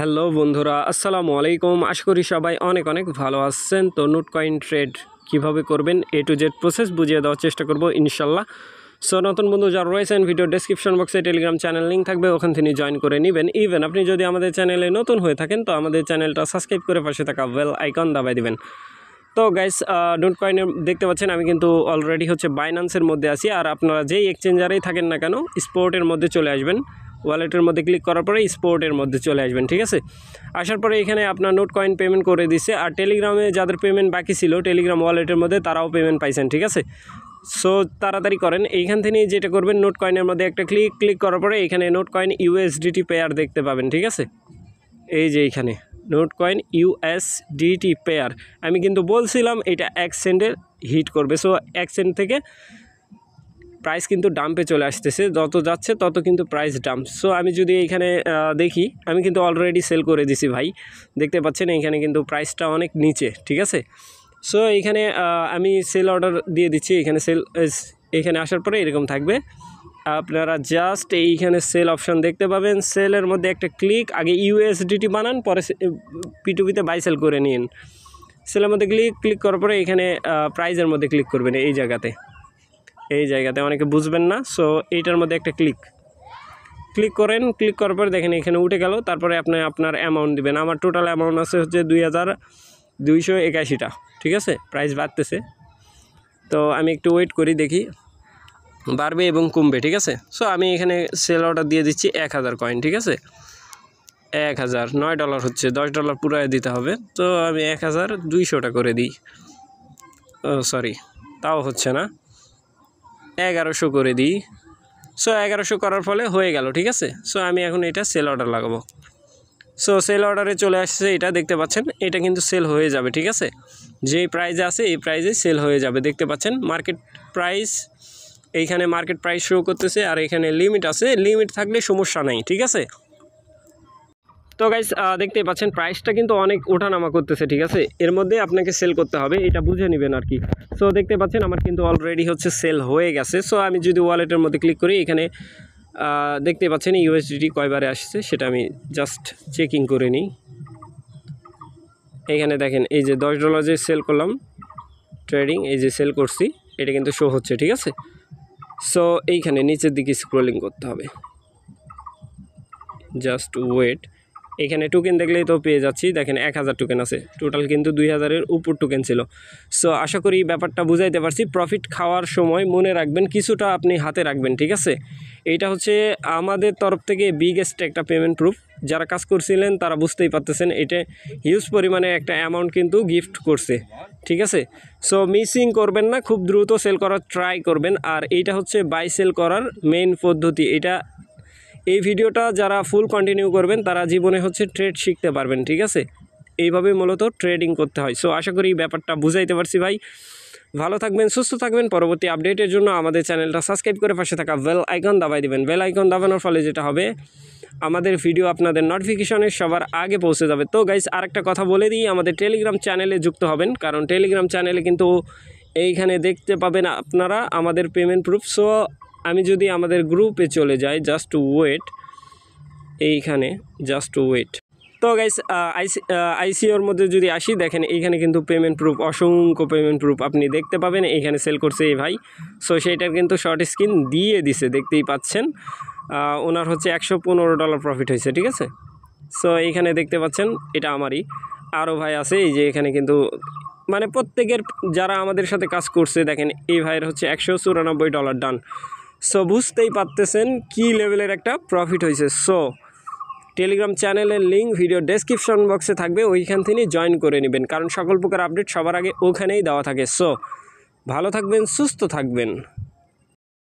hello বন্ধুরা আসসালামু আলাইকুম আশা করি সবাই অনেক অনেক ভালো আছেন তো নোট কয়েন ট্রেড কিভাবে করবেন এ টু জেড প্রসেস বুঝিয়ে দেওয়ার চেষ্টা করব ইনশাল্লাহ সো নতুন বন্ধু যারা রয়েছেন ভিডিও ডিসক্রিপশন বক্সে টেলিগ্রাম চ্যানেল লিঙ্ক থাকবে ওখান থেকে জয়েন করে নেবেন ইভেন আপনি যদি আমাদের চ্যানেলে নতুন হয়ে থাকেন তো আমাদের চ্যানেলটা সাবস্ক্রাইব করে পাশে থাকা বেল আইকন দাবাই দেবেন তো গাইস ডোট কয়েনে দেখতে পাচ্ছেন আমি কিন্তু অলরেডি হচ্ছে বাইনান্সের মধ্যে আছি আর আপনারা যেই এক্সচেঞ্জারেই থাকেন না কেন স্পোর্টের মধ্যে চলে আসবেন ওয়ালেটের মধ্যে ক্লিক করার পরে স্পোর্টের মধ্যে চলে আসবেন ঠিক আছে আসার পরে এখানে আপনার নোট কয়েন পেমেন্ট করে দিছে আর টেলিগ্রামে যাদের পেমেন্ট বাকি ছিল টেলিগ্রাম ওয়ালেটের মধ্যে তারাও পেমেন্ট পাইছেন ঠিক আছে সো তাড়াতাড়ি করেন এইখান থেকে যেটা করবেন নোট কয়েনের মধ্যে একটা ক্লিক ক্লিক করার পরে এখানে নোট কয়েন ইউএসডিটি পেয়ার দেখতে পাবেন ঠিক আছে এই যে এইখানে নোট কয়েন ইউএসডিটি পেয়ার আমি কিন্তু বলছিলাম এটা এক হিট করবে সো এক সেন্ট থেকে প্রাইস কিন্তু ডাম্পে চলে আসতেছে যত যাচ্ছে তত কিন্তু প্রাইস ডাম্প সো আমি যদি এইখানে দেখি আমি কিন্তু অলরেডি সেল করে দিছি ভাই দেখতে পাচ্ছেন এইখানে কিন্তু প্রাইসটা অনেক নিচে ঠিক আছে সো এইখানে আমি সেল অর্ডার দিয়ে দিচ্ছি এখানে সেল এখানে আসার পরে এরকম থাকবে আপনারা জাস্ট এইখানে সেল অপশান দেখতে পাবেন সেলের মধ্যে একটা ক্লিক আগে ইউএসডিটি বানান পরে পিটুপিতে বাই সেল করে নিন সেলের মধ্যে ক্লিক ক্লিক করার পরে এখানে প্রাইজের মধ্যে ক্লিক করবেন এই জায়গাতে এই জায়গাতে অনেকে বুঝবেন না সো এইটার মধ্যে একটা ক্লিক ক্লিক করেন ক্লিক করার পর দেখেন এখানে উঠে গেল তারপরে আপনি আপনার অ্যামাউন্ট দিবেন আমার টোটাল অ্যামাউন্ট আছে হচ্ছে দুই হাজার দুইশো একাশিটা ঠিক আছে প্রাইস বাড়তেছে তো আমি একটু ওয়েট করি দেখি বাড়বে এবং কমবে ঠিক আছে সো আমি এখানে সেল অর্ডার দিয়ে দিচ্ছি এক হাজার কয়েন ঠিক আছে এক হাজার নয় ডলার হচ্ছে দশ ডলার পুরায় দিতে হবে তো আমি এক হাজার দুইশোটা করে দিই ও oh, সরি তাও হচ্ছে না এগারোশো করে দিই সো এগারোশো করার ফলে হয়ে গেল ঠিক আছে সো আমি এখন এটা সেল অর্ডার লাগাবো সো সেল অর্ডারে চলে আসছে এটা দেখতে পাচ্ছেন এটা কিন্তু সেল হয়ে যাবে ঠিক আছে যেই প্রাইজে আছে এই প্রাইজে সেল হয়ে যাবে দেখতে পাচ্ছেন মার্কেট প্রাইস এইখানে মার্কেট প্রাইস শো করতেছে আর এখানে লিমিট আছে লিমিট থাকলে সমস্যা নাই ঠিক আছে তো গাইস দেখতে পাচ্ছেন প্রাইসটা কিন্তু অনেক ওঠানামা করতেছে ঠিক আছে এর মধ্যে আপনাকে সেল করতে হবে এটা বুঝে নেবেন আর কি সো দেখতে পাচ্ছেন আমার কিন্তু অলরেডি হচ্ছে সেল হয়ে গেছে সো আমি যদি ওয়ালেটের মধ্যে ক্লিক করি এখানে দেখতে পাচ্ছেন ইউএসডিটি কয়বারে আসছে সেটা আমি জাস্ট চেকিং করে নিই এখানে দেখেন এই যে দশ ডলার যে সেল করলাম ট্রেডিং এই যে সেল করছি এটা কিন্তু শো হচ্ছে ঠিক আছে সো এইখানে নিচের দিকে স্ক্রোলিং করতে হবে জাস্ট ওয়েট এখানে টোকেন দেখলেই তো পেয়ে যাচ্ছি দেখেন এক হাজার টোকেন আছে টোটাল কিন্তু দুই হাজারের উপর টোকেন ছিল সো আশা করি ব্যাপারটা বুঝাইতে পারছি প্রফিট খাওয়ার সময় মনে রাখবেন কিছুটা আপনি হাতে রাখবেন ঠিক আছে এইটা হচ্ছে আমাদের তরফ থেকে বিগেস্ট একটা পেমেন্ট প্রুফ যারা কাজ করছিলেন তারা বুঝতেই পারতেছেন এটা হিউজ পরিমাণে একটা অ্যামাউন্ট কিন্তু গিফট করছে ঠিক আছে সো মিসিং করবেন না খুব দ্রুত সেল করার ট্রাই করবেন আর এইটা হচ্ছে বাই সেল করার মেইন পদ্ধতি এটা এই ভিডিওটা যারা ফুল কন্টিনিউ করবেন তারা জীবনে হচ্ছে ট্রেড শিখতে পারবেন ঠিক আছে এইভাবে মূলত ট্রেডিং করতে হয় সো আশা করি ব্যাপারটা বুঝাইতে পারছি ভাই ভালো থাকবেন সুস্থ থাকবেন পরবর্তী আপডেটের জন্য আমাদের চ্যানেলটা সাবস্ক্রাইব করে পাশে থাকা বেল আইকন দাবাই দেবেন বেল আইকন দাবানোর ফলে যেটা হবে আমাদের ভিডিও আপনাদের নোটিফিকেশনের সবার আগে পৌঁছে যাবে তো গাইজ আরেকটা কথা বলে দিই আমাদের টেলিগ্রাম চ্যানেলে যুক্ত হবেন কারণ টেলিগ্রাম চ্যানেলে কিন্তু এইখানে দেখতে পাবেন আপনারা আমাদের পেমেন্ট প্রুফ সো আমি যদি আমাদের গ্রুপে চলে যাই জাস্ট ওয়েট এইখানে জাস্ট ওয়েট তো গাইস আইসিওর মধ্যে যদি আসি দেখেন এইখানে কিন্তু পেমেন্ট প্রুফ অসংখ্য পেমেন্ট প্রুফ আপনি দেখতে পাবেন এইখানে সেল করছে এই ভাই সো সেইটার কিন্তু শর্ট স্ক্রিন দিয়ে দিছে দেখতেই পাচ্ছেন ওনার হচ্ছে একশো পনেরো ডলার প্রফিট হয়েছে ঠিক আছে সো এইখানে দেখতে পাচ্ছেন এটা আমারই আরও ভাই আছে এই যে এখানে কিন্তু মানে প্রত্যেকের যারা আমাদের সাথে কাজ করছে দেখেন এই ভাইয়ের হচ্ছে একশো চুরানব্বই ডলার ডান সো বুঝতেই পারতেছেন কী লেভেলের একটা প্রফিট হয়েছে সো টেলিগ্রাম চ্যানেলের লিঙ্ক ভিডিও ডেসক্রিপশন বক্সে থাকবে ওইখান থেকে জয়েন করে নেবেন কারণ সকল প্রকার আপডেট সবার আগে ওখানেই দেওয়া থাকে সো ভালো থাকবেন সুস্থ থাকবেন